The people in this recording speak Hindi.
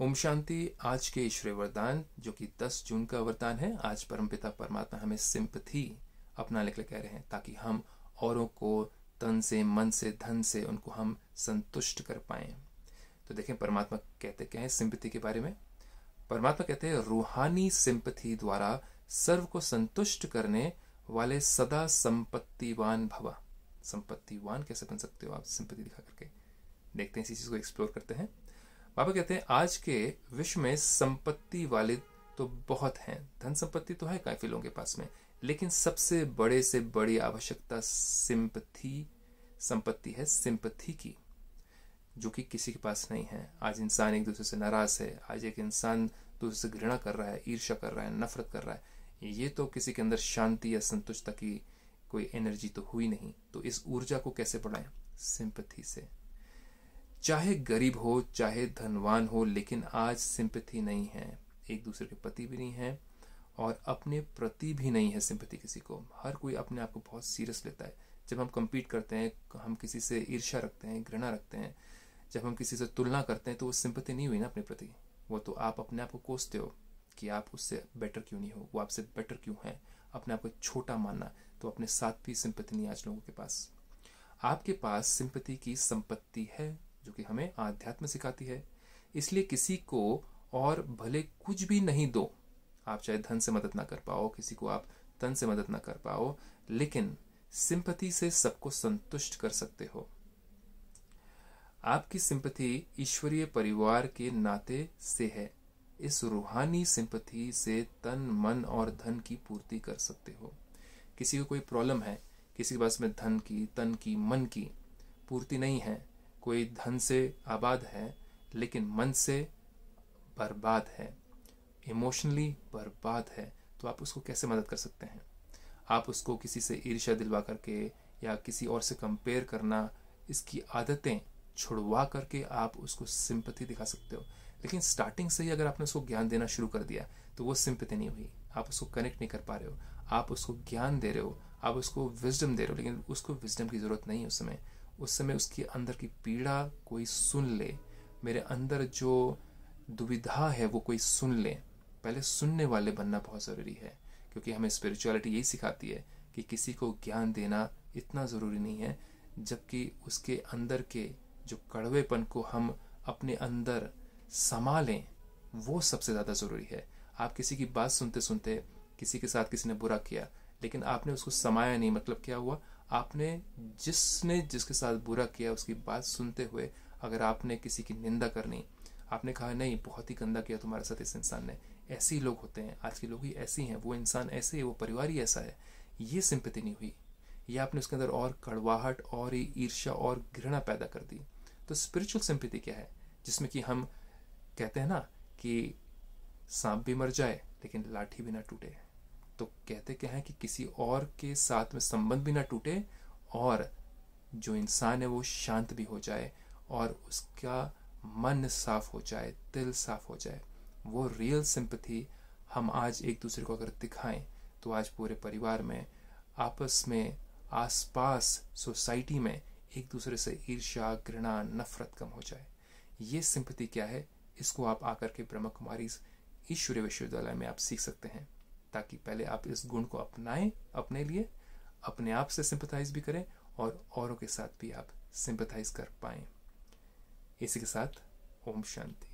ओम शांति आज के ईश्वरी वरदान जो कि 10 जून का वरदान है आज परमपिता परमात्मा हमें सिंपथी अपना लेकर कह रहे हैं ताकि हम औरों को तन से मन से धन से उनको हम संतुष्ट कर पाए तो देखें परमात्मा कहते क्या है सिंपथी के बारे में परमात्मा कहते हैं रूहानी सिंपथी द्वारा सर्व को संतुष्ट करने वाले सदा संपत्तिवान भवा संपत्तिवान कैसे बन सकते हो आप सिंपति दिखा करके देखते हैं इसी चीज को एक्सप्लोर करते हैं बाबा कहते हैं आज के विश्व में संपत्ति वाले तो बहुत हैं धन संपत्ति तो है काफी लोगों के पास में लेकिन सबसे बड़े से बड़ी आवश्यकता सिंपथी संपत्ति है सिंपथी की जो कि किसी के पास नहीं है आज इंसान एक दूसरे से नाराज है आज एक इंसान दूसरे से घृणा कर रहा है ईर्ष्या कर रहा है नफरत कर रहा है ये तो किसी के अंदर शांति या संतुष्टता की कोई एनर्जी तो हुई नहीं तो इस ऊर्जा को कैसे बढ़ाएं सिंपथी से चाहे गरीब हो चाहे धनवान हो लेकिन आज सिंपति नहीं है एक दूसरे के पति भी नहीं है और अपने प्रति भी नहीं है सिंपति किसी को हर कोई अपने आप को बहुत सीरियस लेता है जब हम कम्पीट करते हैं हम किसी से ईर्षा रखते हैं घृणा रखते हैं जब हम किसी से तुलना करते हैं तो वो सिंपति नहीं हुई ना अपने प्रति वो तो आप अपने आप को कोसते हो कि आप उससे बेटर क्यों नहीं हो वो आपसे बेटर क्यों है अपने आप को छोटा मानना तो अपने साथ भी सिंपति नहीं आज लोगों के पास आपके पास सिंपति की संपत्ति है जो कि हमें आध्यात्म सिखाती है इसलिए किसी को और भले कुछ भी नहीं दो आप चाहे धन से मदद ना कर पाओ किसी को आप तन से मदद ना कर पाओ लेकिन सिंपति से सबको संतुष्ट कर सकते हो आपकी सिंपति ईश्वरीय परिवार के नाते से है इस रूहानी सिंपति से तन मन और धन की पूर्ति कर सकते हो किसी को कोई प्रॉब्लम है किसी के पास में धन की तन की मन की पूर्ति नहीं है कोई धन से आबाद है लेकिन मन से बर्बाद है इमोशनली बर्बाद है तो आप उसको कैसे मदद कर सकते हैं आप उसको किसी से ईर्ष्या दिलवा करके या किसी और से कंपेयर करना इसकी आदतें छुड़वा करके आप उसको सिंपति दिखा सकते हो लेकिन स्टार्टिंग से ही अगर आपने उसको ज्ञान देना शुरू कर दिया तो वो सिंपति नहीं हुई आप उसको कनेक्ट नहीं कर पा रहे हो आप उसको ज्ञान दे रहे हो आप उसको विजडम दे रहे हो लेकिन उसको विजडम की ज़रूरत नहीं है उस समय उस समय उसके अंदर की पीड़ा कोई सुन ले मेरे अंदर जो दुविधा है वो कोई सुन ले पहले सुनने वाले बनना बहुत ज़रूरी है क्योंकि हमें स्पिरिचुअलिटी यही सिखाती है कि किसी को ज्ञान देना इतना ज़रूरी नहीं है जबकि उसके अंदर के जो कड़वेपन को हम अपने अंदर समा लें वो सबसे ज़्यादा ज़रूरी है आप किसी की बात सुनते सुनते किसी के साथ किसी ने बुरा किया लेकिन आपने उसको समाया नहीं मतलब क्या हुआ आपने जिसने जिसके साथ बुरा किया उसकी बात सुनते हुए अगर आपने किसी की निंदा करनी आपने कहा नहीं बहुत ही गंदा किया तुम्हारे साथ इस इंसान ने ऐसे ही लोग होते हैं आज के लोग ही ऐसे हैं वो इंसान ऐसे ही वो परिवार ही ऐसा है ये सिंपति नहीं हुई ये आपने उसके अंदर और कड़वाहट और ईर्ष्या और घृणा पैदा कर दी तो स्पिरिचुअल सिंपति क्या है जिसमें कि हम कहते हैं ना कि सांप भी मर जाए लेकिन लाठी भी ना टूटे तो कहते क्या है कि किसी और के साथ में संबंध भी ना टूटे और जो इंसान है वो शांत भी हो जाए और उसका मन साफ हो जाए दिल साफ हो जाए वो रियल सिंपथी हम आज एक दूसरे को अगर दिखाएं तो आज पूरे परिवार में आपस में आसपास सोसाइटी में एक दूसरे से ईर्ष्या घृणा नफरत कम हो जाए ये सिंपति क्या है इसको आप आकर के ब्रह्म कुमारी ईश्वरीय विश्वविद्यालय में आप सीख सकते हैं ताकि पहले आप इस गुण को अपनाएं अपने लिए अपने आप से सिंपथाइज भी करें और औरों के साथ भी आप सिंपथाइज कर पाएं इसी के साथ ओम शांति